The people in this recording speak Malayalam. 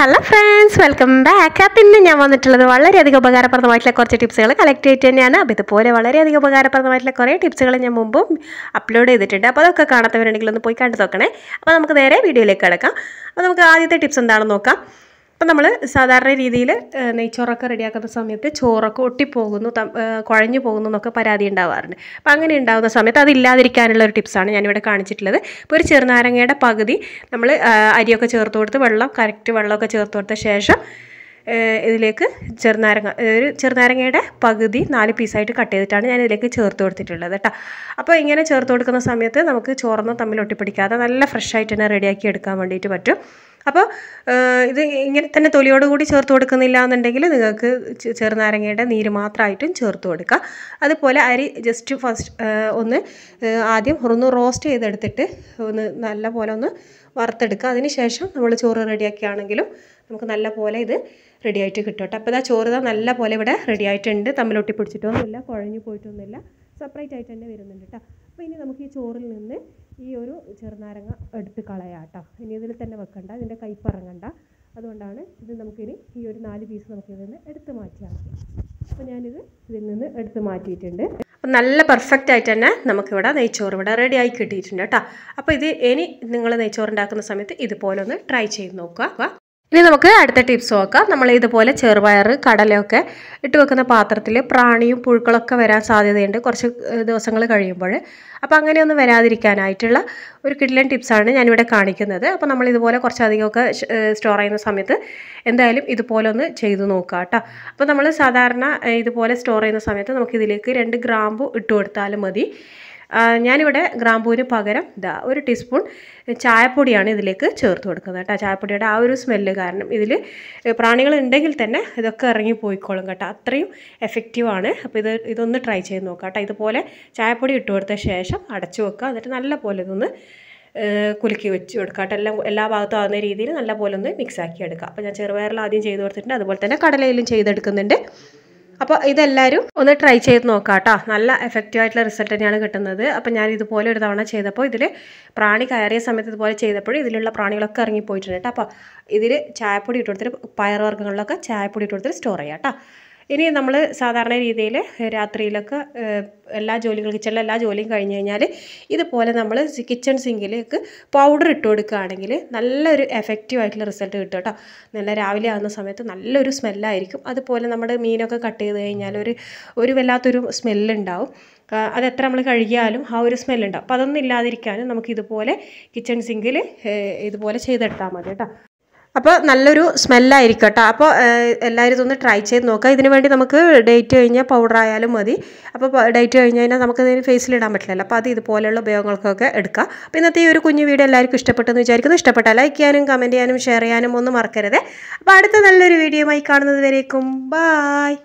ഹലോ ഫ്രണ്ട്സ് വെൽക്കം ബാക്ക് അപ്പം ഇന്ന് ഞാൻ വന്നിട്ടുള്ളത് വളരെയധികം ഉപകാരപ്രദമായിട്ടുള്ള കുറച്ച് ടിപ്സുകൾ കളക്ട് ചെയ്തിട്ട് തന്നെയാണ് അപ്പോൾ ഇതുപോലെ വളരെയധികം ഉപകാരപ്രദമായിട്ടുള്ള കുറേ ടിപ്സുകൾ ഞാൻ മുമ്പും അപ്ലോഡ് ചെയ്തിട്ടുണ്ട് അപ്പോൾ അതൊക്കെ കാണാത്തവരുണ്ടെങ്കിൽ ഒന്ന് പോയി കണ്ടു നോക്കണേ അപ്പോൾ നമുക്ക് നേരെ വീഡിയോയിലേക്ക് കിടക്കാം അപ്പോൾ നമുക്ക് ആദ്യത്തെ ടിപ്സ് എന്താണെന്ന് നോക്കാം അപ്പം നമ്മൾ സാധാരണ രീതിയിൽ നെയ്ച്ചോറൊക്കെ റെഡിയാക്കുന്ന സമയത്ത് ചോറൊക്കെ ഒട്ടിപ്പോകുന്നു കുഴഞ്ഞു പോകുന്നു എന്നൊക്കെ പരാതി ഉണ്ടാവാറുണ്ട് അപ്പം അങ്ങനെ ഉണ്ടാകുന്ന സമയത്ത് അതില്ലാതിരിക്കാനുള്ള ഒരു ടിപ്സാണ് ഞാനിവിടെ കാണിച്ചിട്ടുള്ളത് ഇപ്പോൾ ഒരു ചെറുനാരങ്ങയുടെ പകുതി നമ്മൾ അരിയൊക്കെ ചേർത്ത് കൊടുത്ത് വെള്ളം കറക്റ്റ് വെള്ളമൊക്കെ ചേർത്ത് കൊടുത്ത ശേഷം ഇതിലേക്ക് ചെറുനാരങ്ങ ഒരു ചെറുനാരങ്ങയുടെ പകുതി നാല് പീസായിട്ട് കട്ട് ചെയ്തിട്ടാണ് ഞാൻ ഇതിലേക്ക് ചേർത്ത് കൊടുത്തിട്ടുള്ളത് കേട്ടോ അപ്പോൾ ഇങ്ങനെ ചേർത്ത് കൊടുക്കുന്ന സമയത്ത് നമുക്ക് ചോറൊന്നും തമ്മിൽ ഒട്ടിപ്പിടിക്കാതെ നല്ല ഫ്രഷ് ആയിട്ട് തന്നെ റെഡിയാക്കി എടുക്കാൻ വേണ്ടിയിട്ട് പറ്റും അപ്പോൾ ഇത് ഇങ്ങനെ തന്നെ തൊലിയോട് കൂടി ചേർത്ത് കൊടുക്കുന്നില്ല എന്നുണ്ടെങ്കിൽ നിങ്ങൾക്ക് ചെറുനാരങ്ങയുടെ നീര് മാത്രമായിട്ടും ചേർത്ത് കൊടുക്കുക അതുപോലെ അരി ജസ്റ്റ് ഫസ്റ്റ് ഒന്ന് ആദ്യം ഒന്ന് റോസ്റ്റ് ചെയ്തെടുത്തിട്ട് ഒന്ന് നല്ല പോലെ ഒന്ന് വറുത്തെടുക്കുക അതിന് ശേഷം നമ്മൾ ചോറ് റെഡിയാക്കിയാണെങ്കിലും നമുക്ക് നല്ല പോലെ ഇത് റെഡിയായിട്ട് കിട്ടും കേട്ടോ അപ്പോൾ ഇതാ ചോറ് നല്ല പോലെ ഇവിടെ റെഡി ആയിട്ടുണ്ട് തമ്മിലൊട്ടി പിടിച്ചിട്ടൊന്നുമില്ല കുഴഞ്ഞു പോയിട്ടൊന്നുമില്ല സെപ്പറേറ്റ് ആയിട്ട് തന്നെ വരുന്നുണ്ട് കേട്ടോ അപ്പോൾ ഇനി നമുക്ക് ഈ ചോറിൽ നിന്ന് ഈ ഒരു ചെറുനാരങ്ങ എടുത്ത് കളയാട്ടോ ഇനി ഇതിൽ തന്നെ വെക്കണ്ട ഇതിൻ്റെ കയ്പ്പിറങ്ങണ്ട അതുകൊണ്ടാണ് ഇത് നമുക്കിനി ഈ ഒരു നാല് പീസ് ഇതിൽ നിന്ന് എടുത്ത് മാറ്റിയാൽ മതി അപ്പോൾ ഞാനിത് ഇതിൽ നിന്ന് എടുത്ത് മാറ്റിയിട്ടുണ്ട് അപ്പം നല്ല പെർഫെക്റ്റ് ആയിട്ട് തന്നെ നമുക്കിവിടെ നെയ്ച്ചോറ് ഇവിടെ റെഡി ആയി കിട്ടിയിട്ടുണ്ട് കേട്ടോ അപ്പോൾ ഇത് ഇനി നിങ്ങൾ നെയ്ച്ചോറ് ഉണ്ടാക്കുന്ന സമയത്ത് ഇതുപോലെ ഒന്ന് ട്രൈ ചെയ്ത് നോക്കുക ഇനി നമുക്ക് അടുത്ത ടിപ്സ് നോക്കാം നമ്മൾ ഇതുപോലെ ചെറുപയർ കടലയൊക്കെ ഇട്ട് വെക്കുന്ന പാത്രത്തിൽ പ്രാണിയും പുഴുക്കളൊക്കെ വരാൻ സാധ്യതയുണ്ട് കുറച്ച് ദിവസങ്ങൾ കഴിയുമ്പോൾ അപ്പോൾ അങ്ങനെയൊന്നും വരാതിരിക്കാനായിട്ടുള്ള ഒരു കിഡ്ലൻ ടിപ്സാണ് ഞാനിവിടെ കാണിക്കുന്നത് അപ്പോൾ നമ്മൾ ഇതുപോലെ കുറച്ചധികമൊക്കെ സ്റ്റോർ ചെയ്യുന്ന സമയത്ത് എന്തായാലും ഇതുപോലെ ഒന്ന് ചെയ്തു നോക്കുക കേട്ടോ അപ്പോൾ നമ്മൾ സാധാരണ ഇതുപോലെ സ്റ്റോർ ചെയ്യുന്ന സമയത്ത് നമുക്കിതിലേക്ക് രണ്ട് ഗ്രാമ്പു ഇട്ട് കൊടുത്താലും മതി ഞാനിവിടെ ഗ്രാമ്പൂവിന് പകരം ഇതാ ഒരു ടീസ്പൂൺ ചായപ്പൊടിയാണ് ഇതിലേക്ക് ചേർത്ത് കൊടുക്കുന്നത് കേട്ടോ ചായപ്പൊടിയുടെ ആ ഒരു സ്മെല്ല് കാരണം ഇതിൽ പ്രാണികൾ ഉണ്ടെങ്കിൽ തന്നെ ഇതൊക്കെ ഇറങ്ങി പോയിക്കോളും കേട്ടോ അത്രയും എഫക്റ്റീവാണ് അപ്പോൾ ഇത് ഇതൊന്ന് ട്രൈ ചെയ്ത് നോക്കാം കേട്ടോ ഇതുപോലെ ചായപ്പൊടി ഇട്ട് കൊടുത്ത ശേഷം അടച്ചു വെക്കുക എന്നിട്ട് നല്ല പോലെ ഇതൊന്ന് കുലുക്കി വെച്ച് കൊടുക്കുക കേട്ടോ എല്ലാം എല്ലാ ഭാഗത്തും ആകുന്ന രീതിയിൽ നല്ല പോലെ ഒന്ന് മിക്സാക്കി എടുക്കുക അപ്പോൾ ഞാൻ ചെറുപയറിൽ ആദ്യം ചെയ്ത് കൊടുത്തിട്ടുണ്ട് അതുപോലെ തന്നെ കടലയിലും ചെയ്തെടുക്കുന്നുണ്ട് അപ്പോൾ ഇതെല്ലാവരും ഒന്ന് ട്രൈ ചെയ്ത് നോക്കാം കേട്ടോ നല്ല എഫക്റ്റീവ് ആയിട്ടുള്ള റിസൾട്ട് തന്നെയാണ് കിട്ടുന്നത് അപ്പോൾ ഞാൻ ഇതുപോലെ ഒരു തവണ ചെയ്തപ്പോൾ ഇതിൽ പ്രാണി കയറിയ സമയത്ത് ഇതുപോലെ ചെയ്തപ്പോൾ ഇതിലുള്ള പ്രാണികളൊക്കെ ഇറങ്ങിപ്പോയിട്ടുണ്ട് കേട്ടോ അപ്പോൾ ഇതിൽ ചായപ്പൊടി ഇട്ടുകൊടുത്തിട്ട് കൊടുത്തിട്ട് പയർ വർഗ്ഗങ്ങളിലൊക്കെ ചായപ്പൊടി ഇട്ടുകൊടുത്തിട്ട് സ്റ്റോർ ചെയ്യാം കേട്ടോ ഇനി നമ്മൾ സാധാരണ രീതിയിൽ രാത്രിയിലൊക്കെ എല്ലാ ജോലികളും കിച്ചണിലെ എല്ലാ ജോലിയും കഴിഞ്ഞ് കഴിഞ്ഞാൽ ഇതുപോലെ നമ്മൾ കിച്ചൺ സിങ്കിലേക്ക് പൗഡർ ഇട്ട് കൊടുക്കുകയാണെങ്കിൽ നല്ലൊരു എഫക്റ്റീവ് ആയിട്ടുള്ള റിസൾട്ട് കിട്ടും കേട്ടോ നല്ല രാവിലെ ആകുന്ന സമയത്ത് നല്ലൊരു സ്മെല്ലായിരിക്കും അതുപോലെ നമ്മുടെ മീനൊക്കെ കട്ട് ചെയ്ത് കഴിഞ്ഞാൽ ഒരു ഒരു വല്ലാത്തൊരു സ്മെല്ലുണ്ടാവും അതെത്ര നമ്മൾ കഴുകിയാലും ആ ഒരു സ്മെല്ലുണ്ടാവും അപ്പോൾ അതൊന്നും ഇല്ലാതിരിക്കാനും നമുക്ക് ഇതുപോലെ കിച്ചൺ സിങ്കിൽ ഇതുപോലെ ചെയ്തെടുത്താൽ മതി കേട്ടോ അപ്പോൾ നല്ലൊരു സ്മെല്ലായിരിക്കും കേട്ടോ അപ്പോൾ എല്ലാവരും ഇതൊന്ന് ട്രൈ ചെയ്ത് നോക്കുക ഇതിന് വേണ്ടി നമുക്ക് ഡേറ്റ് കഴിഞ്ഞാൽ പൗഡർ ആയാലും മതി അപ്പോൾ ഡേറ്റ് കഴിഞ്ഞ് കഴിഞ്ഞാൽ നമുക്ക് ഇതിന് ഫേസിലിടാൻ പറ്റില്ലല്ലോ അപ്പോൾ അത് ഇതുപോലെയുള്ള ഉപയോഗങ്ങൾക്കൊക്കെ എടുക്കുക അപ്പോൾ ഇന്നത്തെ ഈ ഒരു കുഞ്ഞു വീഡിയോ എല്ലാവർക്കും ഇഷ്ടപ്പെട്ടെന്ന് വിചാരിക്കുന്നു ഇഷ്ടപ്പെട്ടാൽ ലൈക്ക് ചെയ്യാനും കമൻറ്റ് ചെയ്യാനും ഷെയർ ചെയ്യാനും ഒന്നും മറക്കരുത് അപ്പോൾ അടുത്ത നല്ലൊരു വീഡിയോ ആയി കാണുന്നത് വരേക്കും ബായ്